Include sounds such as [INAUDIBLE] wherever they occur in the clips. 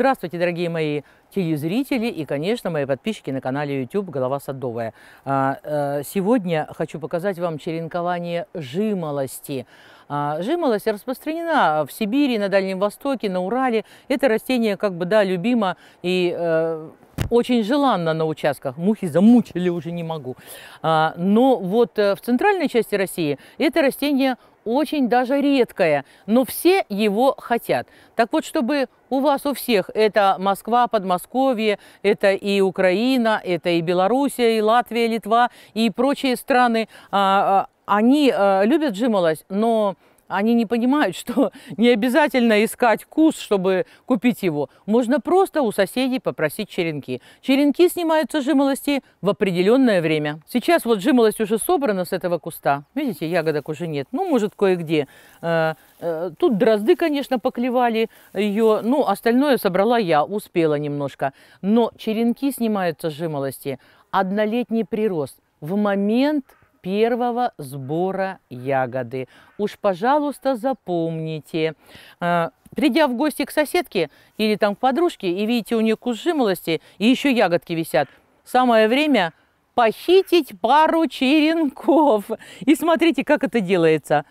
Здравствуйте, дорогие мои телезрители и, конечно, мои подписчики на канале YouTube «Голова садовая». А, э, сегодня хочу показать вам черенкование жимолости. А, жимолость распространена в Сибири, на Дальнем Востоке, на Урале. Это растение как бы, да, любимо и э, очень желанно на участках. Мухи замучили, уже не могу. А, но вот э, в центральной части России это растение – очень даже редкое, но все его хотят. Так вот, чтобы у вас у всех это Москва, Подмосковье, это и Украина, это и Белоруссия, и Латвия, Литва, и прочие страны, а, а, они э, любят жимолость, но они не понимают, что [LAUGHS] не обязательно искать куст, чтобы купить его. Можно просто у соседей попросить черенки. Черенки снимаются с жимолости в определенное время. Сейчас вот жимолость уже собрана с этого куста. Видите, ягодок уже нет. Ну, может, кое-где. Э, э, тут дрозды, конечно, поклевали ее. Ну, остальное собрала я, успела немножко. Но черенки снимаются с жимолости. Однолетний прирост в момент – первого сбора ягоды. Уж, пожалуйста, запомните. А, придя в гости к соседке или там к подружке, и видите, у нее куст жимолости, и еще ягодки висят, самое время похитить пару черенков. И смотрите, как это делается.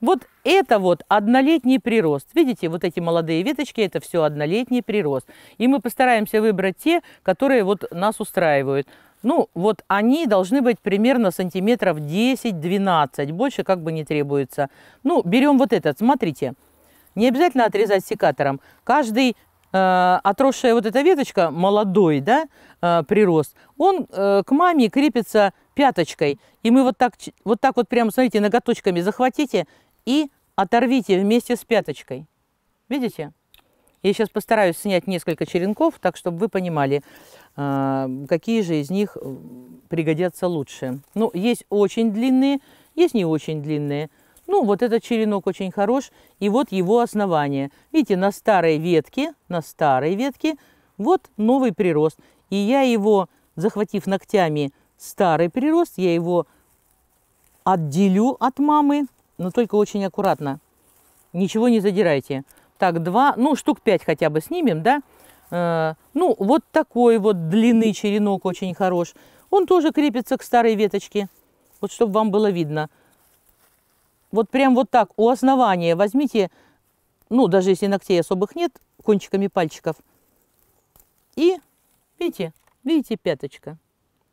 Вот это вот однолетний прирост. Видите, вот эти молодые веточки, это все однолетний прирост. И мы постараемся выбрать те, которые вот нас устраивают. Ну, вот они должны быть примерно сантиметров 10-12, больше как бы не требуется. Ну, берем вот этот, смотрите. Не обязательно отрезать секатором. Каждый э, отросшая вот эта веточка, молодой, да, э, прирост, он э, к маме крепится пяточкой. И мы вот так вот, так вот прямо, смотрите, ноготочками захватите и оторвите вместе с пяточкой. Видите? Я сейчас постараюсь снять несколько черенков, так, чтобы вы понимали, а, какие же из них э, пригодятся лучше. Ну, есть очень длинные, есть не очень длинные. Ну, вот этот черенок очень хорош, и вот его основание. Видите, на старой ветке, на старой ветке, вот новый прирост. И я его, захватив ногтями старый прирост, я его отделю от мамы, но только очень аккуратно. Ничего не задирайте так, два, ну, штук пять хотя бы снимем, да. Э, ну, вот такой вот длины черенок очень хорош. Он тоже крепится к старой веточке, вот чтобы вам было видно. Вот прям вот так, у основания возьмите, ну, даже если ногтей особых нет, кончиками пальчиков. И, видите, видите, пяточка.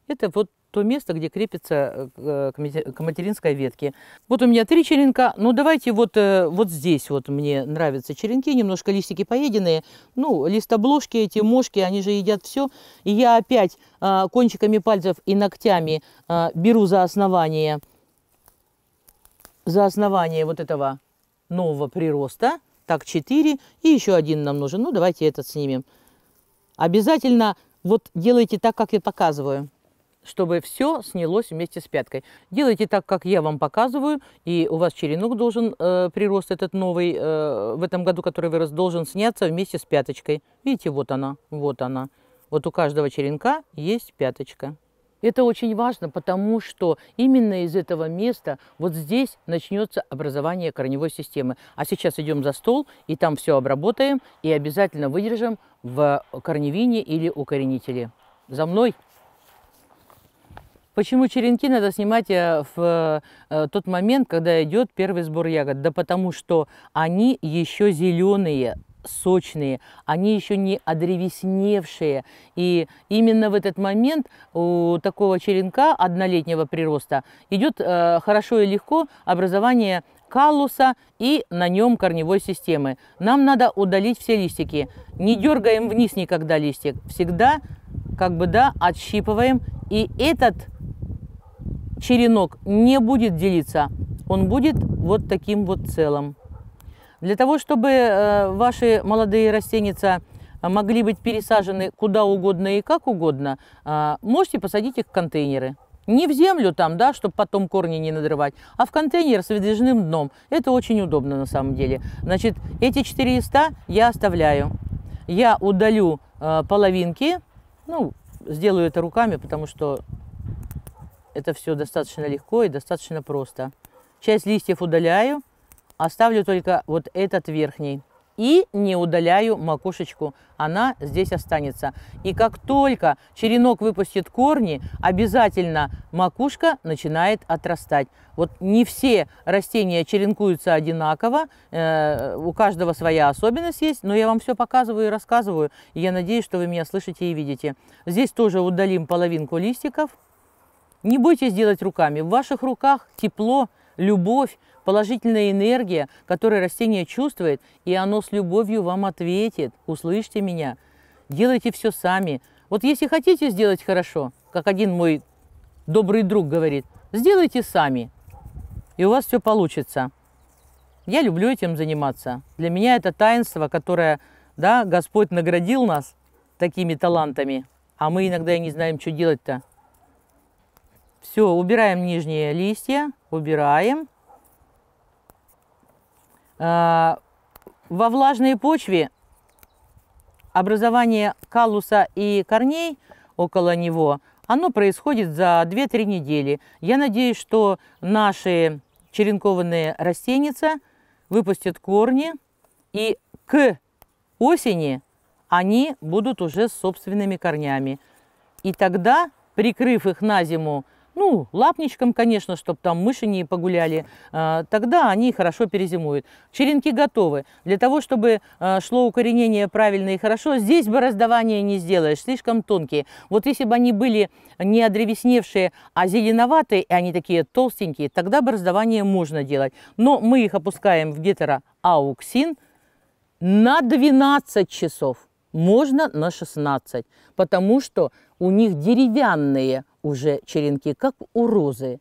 Это вот то место, где крепится э, э, к материнской ветке. Вот у меня три черенка, ну давайте вот, э, вот здесь вот мне нравятся черенки, немножко листики поеденные, ну листобложки эти, мошки, они же едят все. И я опять кончиками пальцев и ногтями беру за основание, за основание вот этого нового прироста, так четыре и еще один нам нужен, ну давайте этот снимем. Обязательно вот делайте так, как я показываю чтобы все снялось вместе с пяткой. Делайте так, как я вам показываю, и у вас черенок должен, э, прирост этот новый, э, в этом году, который вырос, должен сняться вместе с пяточкой. Видите, вот она, вот она. Вот у каждого черенка есть пяточка. Это очень важно, потому что именно из этого места вот здесь начнется образование корневой системы. А сейчас идем за стол, и там все обработаем, и обязательно выдержим в корневине или укоренителе. За мной! Почему черенки надо снимать э, в э, тот момент, когда идет первый сбор ягод? Да потому что они еще зеленые, сочные, они еще не одревесневшие. И именно в этот момент у такого черенка однолетнего прироста идет э, хорошо и легко образование каллуса и на нем корневой системы. Нам надо удалить все листики. Не дергаем вниз никогда листик. Всегда как бы да, отщипываем. И этот черенок не будет делиться, он будет вот таким вот целым. Для того, чтобы э, ваши молодые растения э, могли быть пересажены куда угодно и как угодно, э, можете посадить их в контейнеры. Не в землю там, да, чтобы потом корни не надрывать, а в контейнер с выдвижным дном. Это очень удобно на самом деле. Значит, эти четыре листа я оставляю. Я удалю половинки, ну, сделаю это руками, потому что это все достаточно легко и достаточно просто. Часть листьев удаляю, оставлю только вот этот верхний. И не удаляю макушечку, она здесь останется. И как только черенок выпустит корни, обязательно макушка начинает отрастать. Вот не все растения черенкуются одинаково, э, у каждого своя особенность есть, но я вам все показываю и рассказываю. И я надеюсь, что вы меня слышите и видите. Здесь тоже удалим половинку листиков. Не бойтесь делать руками. В ваших руках тепло, любовь, положительная энергия, которую растение чувствует, и оно с любовью вам ответит. Услышьте меня. Делайте все сами. Вот если хотите сделать хорошо, как один мой добрый друг говорит, сделайте сами, и у вас все получится. Я люблю этим заниматься. Для меня это таинство, которое, да, Господь наградил нас такими талантами, а мы иногда и не знаем, что делать-то. Все, убираем нижние листья, убираем. А, во влажной почве образование калуса и корней около него, оно происходит за 2-3 недели. Я надеюсь, что наши черенкованные растеница выпустят корни, и к осени они будут уже с собственными корнями. И тогда, прикрыв их на зиму ну, лапничком, конечно, чтобы там мыши не погуляли, а, тогда они хорошо перезимуют. Черенки готовы. Для того, чтобы а, шло укоренение правильно и хорошо, здесь бороздование не сделаешь, слишком тонкие. Вот если бы они были не одревесневшие, а зеленоватые, и они такие толстенькие, тогда бороздование можно делать. Но мы их опускаем в гетероауксин на 12 часов. Можно на 16, потому что у них деревянные уже черенки, как у розы.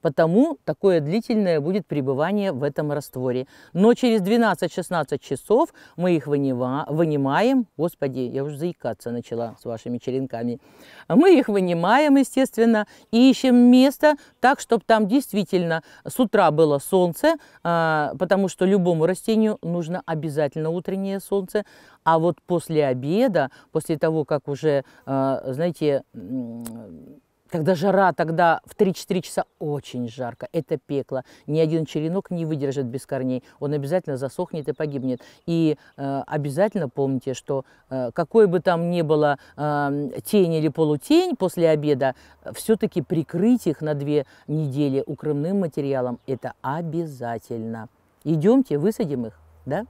Потому такое длительное будет пребывание в этом растворе. Но через 12-16 часов мы их вынимаем. Господи, я уже заикаться начала с вашими черенками. Мы их вынимаем, естественно, и ищем место так, чтобы там действительно с утра было солнце, а, потому что любому растению нужно обязательно утреннее солнце. А вот после обеда, после того, как уже, а, знаете, Тогда жара, тогда в 3-4 часа очень жарко, это пекло. Ни один черенок не выдержит без корней, он обязательно засохнет и погибнет. И э, обязательно помните, что э, какой бы там ни было э, тень или полутень после обеда, все-таки прикрыть их на две недели укрывным материалом – это обязательно. Идемте, высадим их, да?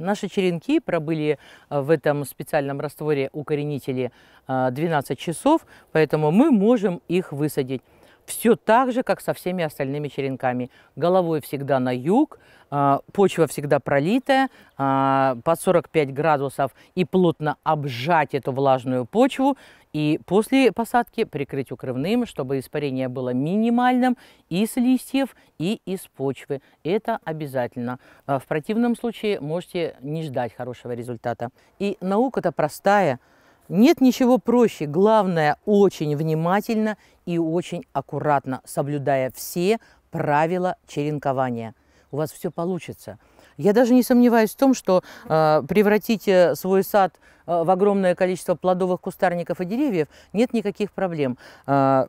Наши черенки пробыли э, в этом специальном растворе укоренители 12 э, часов, поэтому мы можем их высадить. Все так же, как со всеми остальными черенками. Головой всегда на юг, э, почва всегда пролитая, под 45 градусов и плотно обжать эту влажную почву. И после посадки прикрыть укрывным, чтобы испарение было минимальным и с листьев, и из почвы. Это обязательно. А, в противном случае можете не ждать хорошего результата. И наука-то простая. Нет ничего проще. Главное, очень внимательно и очень аккуратно, соблюдая все правила черенкования. У вас все получится. Я даже не сомневаюсь в том, что а, э, превратите свой сад в Э, в огромное количество плодовых кустарников и деревьев, нет никаких проблем. А,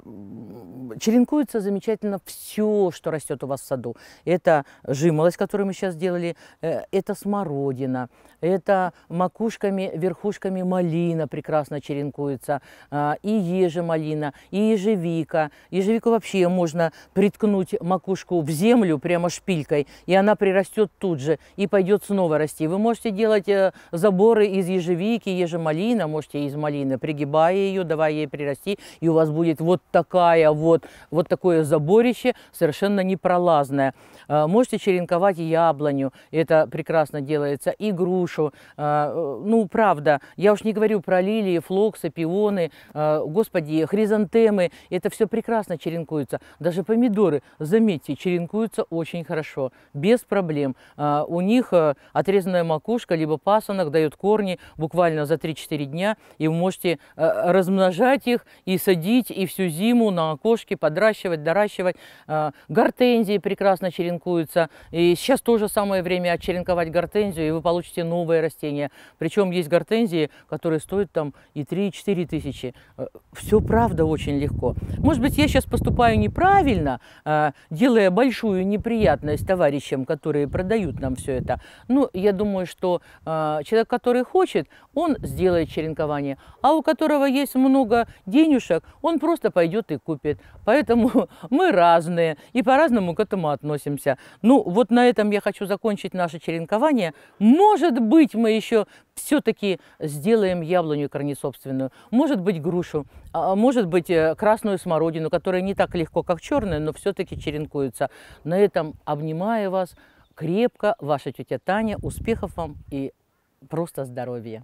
черенкуется замечательно все, что растет у вас в саду. Это жимолость, которую мы сейчас сделали э, это смородина, это макушками, верхушками малина прекрасно черенкуется, а, и ежемалина, и ежевика. Ежевику вообще можно приткнуть макушку в землю прямо шпилькой, и она прирастет тут же и пойдет снова расти. Вы можете делать э, заборы из ежевики, вареники, еже малина, можете из малины, пригибая ее, давая ей прирасти, и у вас будет вот такая вот, вот такое заборище, совершенно непролазное. А, можете черенковать яблоню, это прекрасно делается, и грушу. А, ну, правда, я уж не говорю про лилии, флоксы, пионы, а, господи, хризантемы, это все прекрасно черенкуется. Даже помидоры, заметьте, черенкуются очень хорошо, без проблем. У них э, отрезанная макушка, либо пасынок дает корни буквально буквально за 3-4 дня, и вы можете э, размножать их и садить, и всю зиму на окошке подращивать, доращивать. Э, гортензии прекрасно черенкуются, и сейчас тоже самое время отчеренковать гортензию, и вы получите новые растения. Причем есть гортензии, которые стоят там и 3-4 тысячи. Э, все правда очень легко. Может быть, я сейчас поступаю неправильно, делая большую неприятность товарищам, которые продают нам все это. Но ну, я думаю, что человек, который хочет, он сделает черенкование. А у которого есть много денежек, он просто пойдет и купит. Поэтому [LAUGHS] мы разные и по-разному к этому относимся. Ну, вот на этом я хочу закончить наше черенкование. Может быть, мы еще все-таки сделаем яблоню корнесобственную. Может быть, грушу, а, а может быть, э, красную смородину, которая не так легко, как черная, но все-таки черенкуется. На этом обнимаю вас крепко, ваша тетя Таня. Успехов вам и просто здоровья!